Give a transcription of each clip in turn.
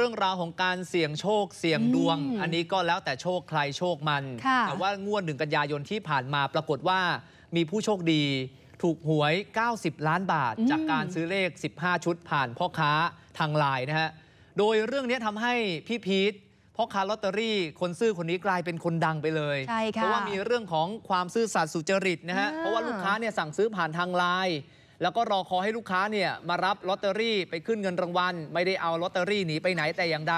เรื่องราวของการเสี่ยงโชคเสี่ยงดวง อันนี้ก็แล้วแต่โชคใครโชคมันแต่ว่างวดหนึ่งกันยายนที่ผ่านมาปรากฏว่า มีผู้โชคดีถูกหวย 90 ล้านบาท จากการซื้อเลข 15 ชุดผ่านพ่อค้าทางไลน์นะฮะโดยเรื่องนี้ทำให้พี่พีทพ่อค้าลอตเตอรี่คนซื้อคนนี้กลายเป็นคนดังไปเลย เพราะว่ามีเรื่องของความซื่อสัตย์สุจริตนะฮะเพราะว่าลูกค้าเนี่ยสั่งซื้อผ่านทางไลน์แล้วก็รอคอให้ลูกค้าเนี่ยมารับลอตเตอรี่ ไปขึ้นเงินรางวัล ไม่ได้เอาลอตเตอรี่ หนีไปไหนแต่อย่างใด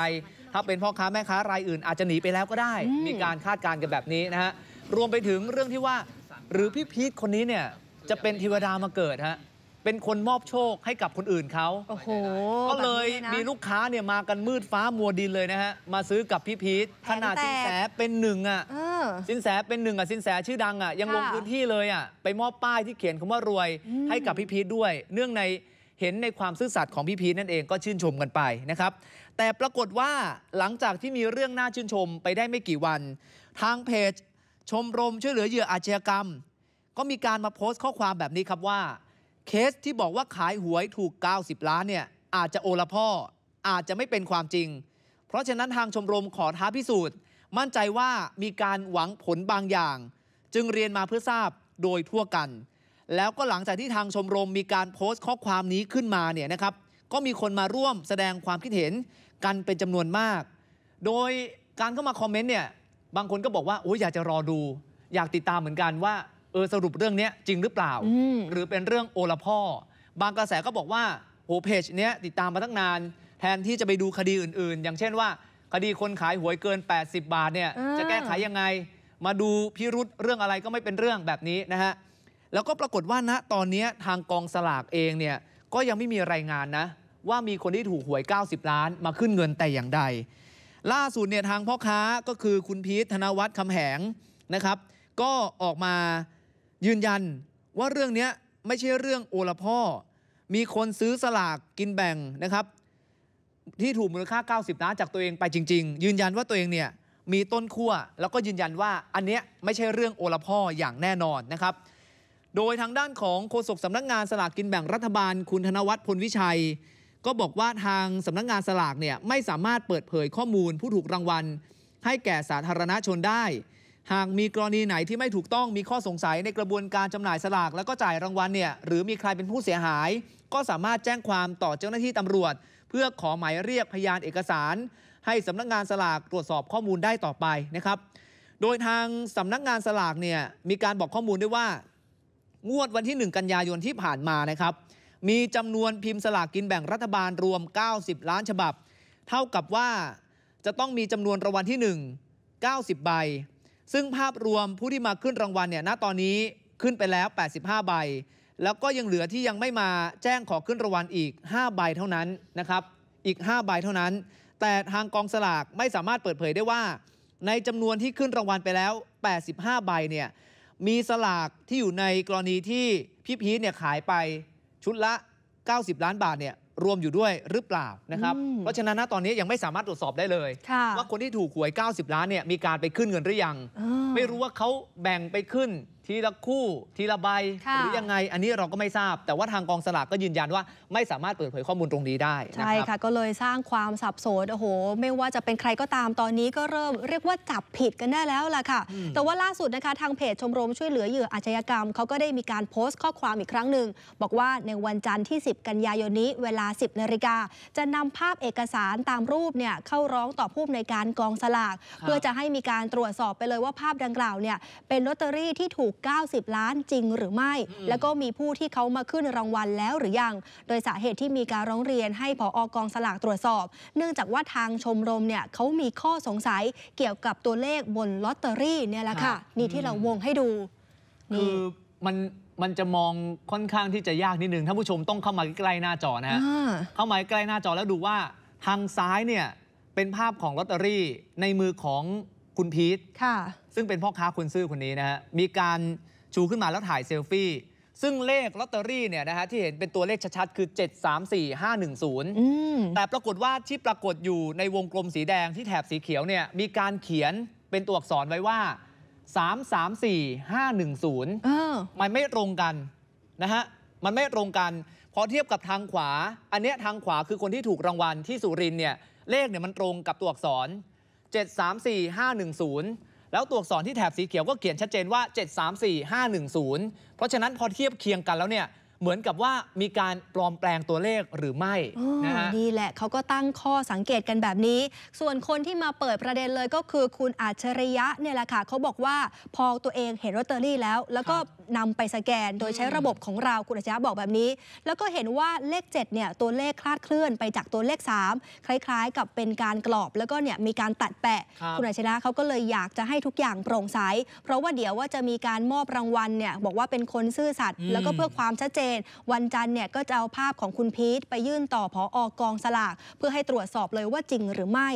ถ้าเป็นพ่อค้าแม่ค้ารายอื่นอาจจะหนีไปแล้วก็ได้ มีการคาดการณ์กันแบบนี้นะฮะ รวมไปถึงเรื่องที่ว่า หรือพี่พีทคนนี้เนี่ย จะเป็นเทวดามาเกิดฮะเป็นคนมอบโชคให้กับคนอื่นเขาก็เลยมีลูกค้าเนี่ยมากันมืดฟ้ามัวดินเลยนะฮะ มาซื้อกับพี่ พีท ขนาดสินแสเป็นหนึ่งอ่ะ สินแสเป็นหนึ่งอ่ะสินแสชื่อดังอ่ะยังลงพื้นที่เลยอ่ะไปมอบป้ายที่เขียนคำว่ารวยให้กับพี่พีทด้วย เนื่องในเห็นในความซื่อสัตย์ของพี่พีทนั่นเองก็ชื่นชมกันไปนะครับ แต่ปรากฏว่าหลังจากที่มีเรื่องน่าชื่นชมไปได้ไม่กี่วัน ทางเพจชมรมช่วยเหลือเหยื่ออาชญากรรม ก็มีการมาโพสต์ข้อความแบบนี้ครับว่าเคสที่บอกว่าขายหวยถูก 90 ล้านเนี่ยอาจจะโอละพ่อ อาจจะไม่เป็นความจริง เพราะฉะนั้นทางชมรมขอท้าพิสูจน์มั่นใจว่ามีการหวังผลบางอย่าง จึงเรียนมาเพื่อทราบโดยทั่วกัน แล้วก็หลังจากที่ทางชมรมมีการโพสต์ข้อความนี้ขึ้นมาเนี่ยนะครับก็มีคนมาร่วมแสดงความคิดเห็นกันเป็นจำนวนมาก โดยการเข้ามาคอมเมนต์เนี่ยบางคนก็บอกว่าโอ้ยอยากจะรอดู อยากติดตามเหมือนกันว่าออสรุปเรื่องนี้จริงหรือเปล่า หรือเป็นเรื่องโอละพ่อ บางกระแสก็บอกว่าโหเพจเนี้ยติดตามมาตั้งนานแทนที่จะไปดูคดีอื่น ๆ อย่างเช่นว่า คดีคนขายหวยเกิน 80 บาทเนี่ยจะแก้ไขยังไงมาดูพิรุษเรื่องอะไรก็ไม่เป็นเรื่องแบบนี้นะฮะแล้วก็ปรากฏว่าณตอนนี้ทางกองสลากเองเนี่ยก็ยังไม่มีรายงานนะ ว่ามีคนที่ถูกหวย 90 ล้านมาขึ้นเงินแต่อย่างใด ล่าสุดเนี่ยทางพ่อค้าก็คือคุณพีทธนวัฒน์คำแหงนะครับ ก็ออกมายืนยันว่าเรื่องนี้ไม่ใช่เรื่องโอละพ่อ มีคนซื้อสลากกินแบ่งนะครับที่ถูกมูลค่า 90ล้านจากตัวเองไปจริง ๆ ยืนยันว่าตัวเองเนี่ยมีต้นขั้ว แล้วก็ยืนยันว่าอันเนี้ยไม่ใช่เรื่องโอละพ่ออย่างแน่นอนนะครับ โดยทางด้านของโฆษกสำนักงงานสลากกินแบ่งรัฐบาลคุณธนวัฒน์พลวิชัย ก็บอกว่าทางสำนักงงานสลากเนี่ยไม่สามารถเปิดเผยข้อมูล ผู้ถูกรางวัล ให้แก่สาธารณชนได้หากมีกรณีไหนที่ไม่ถูกต้องมีข้อสงสัยในกระบวนการจำหน่ายสลากแล้วก็จ่ายรางวัลเนี่ยหรือมีใครเป็นผู้เสียหาย ก็สามารถแจ้งความต่อเจ้าหน้าที่ตำรวจ เพื่อขอหมายเรียกพยานเอกสาร ให้สำนักงานสลากตรวจสอบข้อมูลได้ต่อไปนะครับ โดยทางสำนักงานสลากเนี่ยมีการบอกข้อมูลด้วยว่า งวดวันที่ 1 กันยายนที่ผ่านมานะครับมีจำนวนพิมพ์สลากกินแบ่งรัฐบาลรวม 90 ล้านฉบับ เท่ากับว่าจะต้องมีจำนวนรางวัลที่ 1 90 ใบซึ่งภาพรวมผู้ที่มาขึ้นรางวัลเนี่ย ณ ตอนนี้ขึ้นไปแล้ว85ใบ แล้วก็ยังเหลือที่ยังไม่มาแจ้งขอขึ้นรางวัลอีก5ใบเท่านั้นนะครับ อีก5ใบเท่านั้น แต่ทางกองสลากไม่สามารถเปิดเผยได้ว่า ในจำนวนที่ขึ้นรางวัลไปแล้ว 85ใบเนี่ย มีสลากที่อยู่ในกรณีที่พี่พีทเนี่ยขายไปชุดละ 90ล้านบาทเนี่ยรวมอยู่ด้วยหรือเปล่านะครับ เพราะฉะนั้นะตอนนี้ยังไม่สามารถตรวจสอบได้เลย ว่าคนที่ถูกหวย 90 ล้านเนี่ยมีการไปขึ้นเงินหรือยัง ไม่รู้ว่าเขาแบ่งไปขึ้นทีละคู่ทีละใบ หรือยังไง อันนี้เราก็ไม่ทราบ แต่ว่าทางกองสลากก็ยืนยันว่าไม่สามารถเปิดเผยข้อมูลตรงนี้ได้ใช่ค่ะ ก็เลยสร้างความสับสนโอ้โห ไม่ว่าจะเป็นใครก็ตามตอนนี้ก็เริ่มเรียกว่าจับผิดกันได้แล้วล่ะค่ะ แต่ว่าล่าสุดนะคะ ทางเพจชมรมช่วยเหลือเหยื่ออาชญากรรม เขาก็ได้มีการโพสต์ข้อความอีกครั้งหนึ่งบอกว่าในวันจันทร์ที่ 10 กันยายนนี้เวลา 10นาฬิกาจะนำภาพเอกสารตามรูปเนี่ยเข้าร้องต่อผู้ในการกองสลาก เพื่อจะให้มีการตรวจสอบไปเลยว่าภาพดังกล่าวเนี่ยเป็นลอตเตอรี่ที่ถูก90 ล้านจริงหรือไม่ แล้วก็มีผู้ที่เขามาขึ้นรางวัลแล้วหรือยัง โดยสาเหตุที่มีการร้องเรียนให้ผออกองสลากตรวจสอบ เนื่องจากว่าทางชมรมเนี่ยเขามีข้อสงสัยเกี่ยวกับตัวเลขบนลอตเตอรี่เนี่ยแหละค่ะ นี่ที่เราวงให้ดู คือมันมันจะมองค่อนข้างที่จะยากนิดนึงท่านผู้ชมต้องเข้ามาใกล้หน้าจอนะฮะเข้ามาใกล้หน้าจอแล้วดูว่าทางซ้ายเนี่ยเป็นภาพของลอตเตอรี่ในมือของคุณพีทค่ะซึ่งเป็นพ่อค้าคนซื่อคนนี้นะฮะ มีการชูขึ้นมาแล้วถ่ายเซลฟี่ ซึ่งเลขลอตเตอรี่เนี่ยนะฮะที่เห็นเป็นตัวเลขชัดๆคือ 734510 แต่ปรากฏว่าที่ปรากฏอยู่ในวงกลมสีแดงที่แถบสีเขียวเนี่ย มีการเขียนเป็นตัวอักษรไว้ว่า 334510มันไม่ตรงกันนะฮะ มันไม่ตรงกันพอเทียบกับทางขวา อันเนี้ยทางขวาคือคนที่ถูกรางวัลที่สุรินเนี่ยเลขเนี่ยมันตรงกับตัวอักษร 734510แล้วตัวอักษรที่แถบสีเขียวก็เขียนชัดเจนว่า 734510 เพราะฉะนั้นพอเทียบเคียงกันแล้วเนี่ยเหมือนกับว่ามีการปลอมแปลงตัวเลขหรือไม่นะฮะนี่แหละ เขาก็ตั้งข้อสังเกตกันแบบนี้ ส่วนคนที่มาเปิดประเด็นเลยก็คือคุณอาจฉริยะเนี่ยแหละค่ะเขาบอกว่า พอตัวเองเห็นลอตเตอรี่แล้ว แล้วก็นำไปสแกนโดยใช้ระบบของเราคุณอาจารย์บอกแบบนี้ แล้วก็เห็นว่าเลข7เนี่ยตัวเลขคลาดเคลื่อนไปจากตัวเลข 3 คล้าย ๆ กับเป็นการกรอบแล้วก็เนี่ย มีการตัดแปะคุณอาชนะเขาก็เลยอยากจะให้ทุกอย่างโปร่งใสเพราะว่าเดี๋ยวว่าจะมีการมอบรางวัลเนี่ยบอกว่าเป็นคนซื่อสัตย์แล้วก็เพื่อความชัดเจนวันจันทร์เนี่ยก็จะเอาภาพของคุณพีทไปยื่นต่อพอออกองสลาก เพื่อให้ตรวจสอบเลยว่าจริงหรือไม่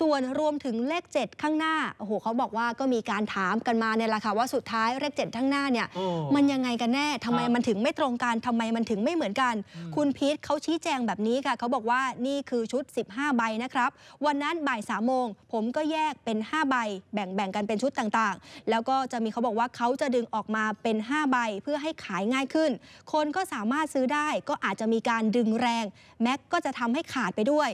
ส่วนรวมถึงเลข 7 ข้างหน้าโอ้โหเขาบอกว่าก็มีการถามกันมาเนี่ยแหละค่ะว่าสุดท้ายเลข7ข้างหน้าเนี่ยมันยังไงกันแน่ ทำไมมันถึงไม่ตรงกันทำไมมันถึงไม่เหมือนกัน คุณพีทเขาชี้แจงแบบนี้ค่ะ เขาบอกว่า นี่คือชุด 15ใบนะครับ วันนั้นบ่ายสามโมง ผมก็แยกเป็น5ใบแบ่งๆกันเป็นชุดต่างๆ แล้วก็จะมีเขาบอกว่าเขาจะดึงออกมาเป็น5ใบ เพื่อให้ขายง่ายขึ้น คนก็สามารถซื้อได้ ก็อาจจะมีการดึงแรงแม็กก็จะทำให้ขาดไปด้วย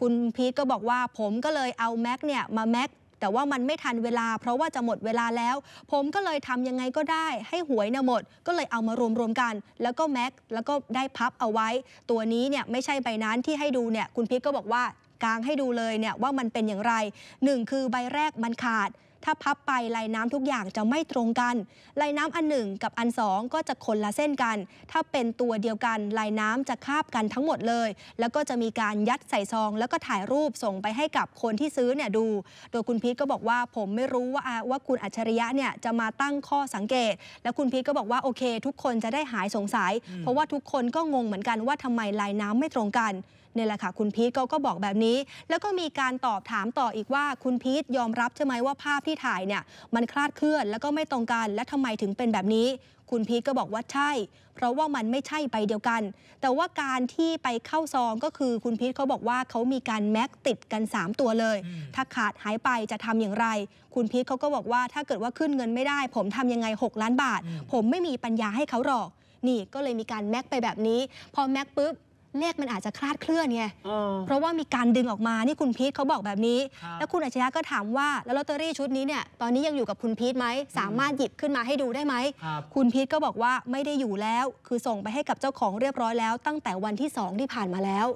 คุณพีทก็บอกว่าผมก็เลยเอาแม็กเนี่ยมาแม็กแต่ว่ามันไม่ทันเวลาเพราะว่าจะหมดเวลาแล้ว ผมก็เลยทำยังไงก็ได้ ให้หวยน่ะหมดก็เลยเอามารวมๆกัน แล้วก็แม็กแล้วก็ได้พับเอาไว้ ตัวนี้เนี่ยไม่ใช่ใบนั้นที่ให้ดูเนี่ย คุณพิกก็บอกว่ากางให้ดูเลยเนี่ยว่ามันเป็นอย่างไร 1 คือใบแรกมันขาดถ้าพับไปลายน้ำทุกอย่างจะไม่ตรงกัน ลายน้ำอันหนึ่งกับอันสองก็จะคนละเส้นกัน ถ้าเป็นตัวเดียวกัน ลายน้ำจะคาบกันทั้งหมดเลย แล้วก็จะมีการยัดใส่ซองแล้วก็ถ่ายรูปส่งไปให้กับคนที่ซื้อเนี่ยดูโดยคุณพีทก็บอกว่าผมไม่รู้ว่าว่าคุณอัจฉริยะเนี่ยจะมาตั้งข้อสังเกต แล้วคุณพีทก็บอกว่าโอเคทุกคนจะได้หายสงสัย เพราะว่าทุกคนก็งงเหมือนกันว่าทำไมลายน้ำไม่ตรงกันนี่แหละค่ะคุณพีทเขาก็บอกแบบนี้ แล้วก็มีการตอบถามต่ออีกว่า คุณพีทยอมรับใช่ไหมว่าภาพที่ถ่ายเนี่ยมันคลาดเคลื่อนแล้วก็ไม่ตรงกัน และทำไมถึงเป็นแบบนี้ คุณพีทก็บอกว่าใช่ เพราะว่ามันไม่ใช่ใบเดียวกัน แต่ว่าการที่ไปเข้าซองก็คือคุณพีทเขาบอกว่าเขามีการแม็กติดกัน3 ตัวเลย ถ้าขาดหายไปจะทำอย่างไร คุณพีทเขาก็บอกว่าถ้าเกิดว่าขึ้นเงินไม่ได้ ผมทำยังไง6ล้านบาท ผมไม่มีปัญญาให้เขาหรอก นี่ก็เลยมีการแม็กไปแบบนี้ พอแม็กปุ๊บเลขมันอาจจะคลาดเคลื่อนไง เพราะว่ามีการดึงออกมา นี่คุณพีทเขาบอกแบบนี้ แล้วคุณอัจฉริยะก็ถามว่าแล้วลอตเตอรี่ชุดนี้เนี่ย ตอนนี้ยังอยู่กับคุณพีทไหม สามารถหยิบขึ้นมาให้ดูได้ไหมคุณพีทก็บอกว่าไม่ได้อยู่แล้ว คือส่งไปให้กับเจ้าของเรียบร้อยแล้ว ตั้งแต่วันที่ 2 ที่ผ่านมาแล้ว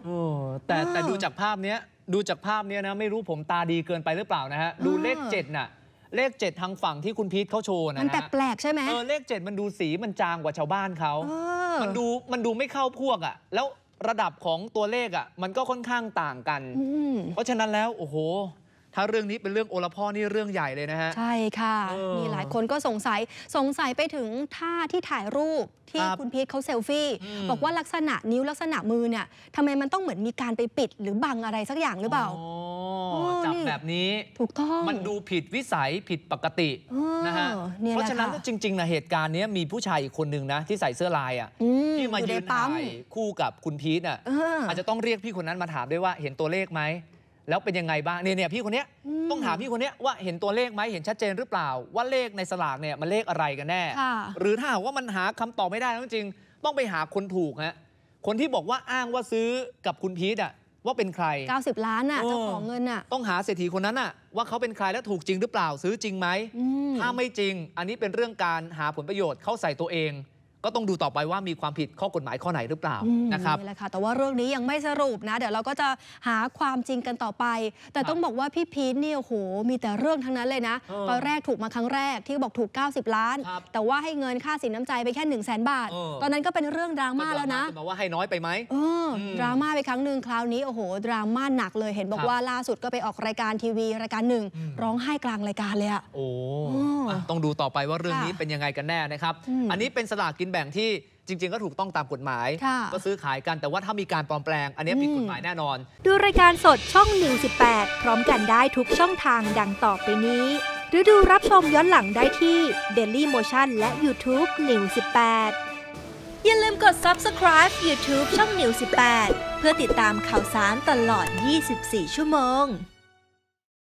แต่แต่ดูจากภาพเนี้ย ดูจากภาพเนี้ยนะไม่รู้ผมตาดีเกินไปหรือเปล่านะฮะ ดูเลขเจ็ดน่ะ เลขเจ็ดทางฝั่งที่คุณพีทเขาโชว์นะมันแปลกใช่ไหมเออเลขเจ็ดมันดูสีมันจางกว่าชาวบ้านเขามันดูมันดูไม่เข้าพวกอ่ะ แล้วระดับของตัวเลขอ่ะมันก็ค่อนข้างต่างกัน เพราะฉะนั้นแล้วโอ้โห ถ้าเรื่องนี้เป็นเรื่องโอลพ่อ นี่เรื่องใหญ่เลยนะฮะ ใช่ค่ะ มีหลายคนก็สงสัยสงสัยไปถึงท่าที่ถ่ายรูปที่คุณพีทเขาเซลฟี่ บอกว่าลักษณะนิ้วลักษณะมือเนี่ยทำไมมันต้องเหมือนมีการไปปิดหรือบังอะไรสักอย่างหรือเปล่าจับแบบนี้ ถูกต้องมันดูผิดวิสัยผิดปกตินะฮะเพราะฉะนั้นจริงๆนะเหตุการณ์นี้มีผู้ชายอีกคนหนึ่งนะที่ใส่เสื้อลายอ่ะที่มายืนถ่ายคู่กับคุณพีทอ่ะอาจจะต้องเรียกพี่คนนั้นมาถามด้วยว่าเห็นตัวเลขไหมแล้วเป็นยังไงบ้างเนี่ยเนี่ยพี่คนนี้ต้องถามพี่คนนี้ว่าเห็นตัวเลขไหมเห็นชัดเจนหรือเปล่าว่าเลขในสลากเนี่ยมันเลขอะไรกันแน่หรือถ้าว่ามันหาคำตอบไม่ได้จริงต้องไปหาคนถูกฮะคนที่บอกว่าอ้างว่าซื้อกับคุณพีทอ่ะว่าเป็นใคร 90 ล้านอ่ะเจ้าของเงินอ่ะ ต้องหาเศรษฐีคนนั้นอ่ะ ว่าเขาเป็นใครและถูกจริงหรือเปล่าซื้อจริงไหมถ้าไม่จริง อันนี้เป็นเรื่องการหาผลประโยชน์เข้าใส่ตัวเองก็ต้องดูต่อไปว่ามีความผิดข้อกฎหมายข้อไหนหรือเปล่านะครับนี่แหละค่ะ แต่ว่าเรื่องนี้ยังไม่สรุปนะ เดี๋ยวเราก็จะหาความจริงกันต่อไป แต่ต้องบอกว่าพี่พีทเนี่ยโหมีแต่เรื่องทั้งนั้นเลยนะตอนแรกถูกมาครั้งแรกที่บอกถูก 90ล้าน แต่ว่าให้เงินค่าสินน้ำใจไปแค่1 0 0 0 0แสนบาท ตอนนั้นก็เป็นเรื่องดราม่าแล้วนะมาว่าให้น้อยไปไหมดราม่าไปครั้งหนึ่งคราวนี้โอ้โหดราม่าหนักเลยเห็นบอกว่าล่าสุดก็ไปออกรายการทีวีรายการหนึ่งร้องไห้กลางรายการเลยอะโอ้ต้องดูต่อไปว่าเรื่องนี้เป็นยังไงกันแน่นะครับ อันนี้เป็นสลากกินนแบ่งที่จริงๆ ก็ถูกต้องตามกฎหมาย ก็ซื้อขายกัน แต่ว่าถ้ามีการปลอมแปลง อันนี้ผิดกฎหมายแน่นอน ดูรายการสดช่อง1 8พร้อมกันได้ทุกช่องทางดังต่อไปนี้ หรือดูรับชมย้อนหลังได้ที่ Daily Motion และ YouTube 118อย่าลืมกด subscribe YouTube ช่อง New 18เพื่อติดตามข่าวสารตลอด 24 ชั่วโมง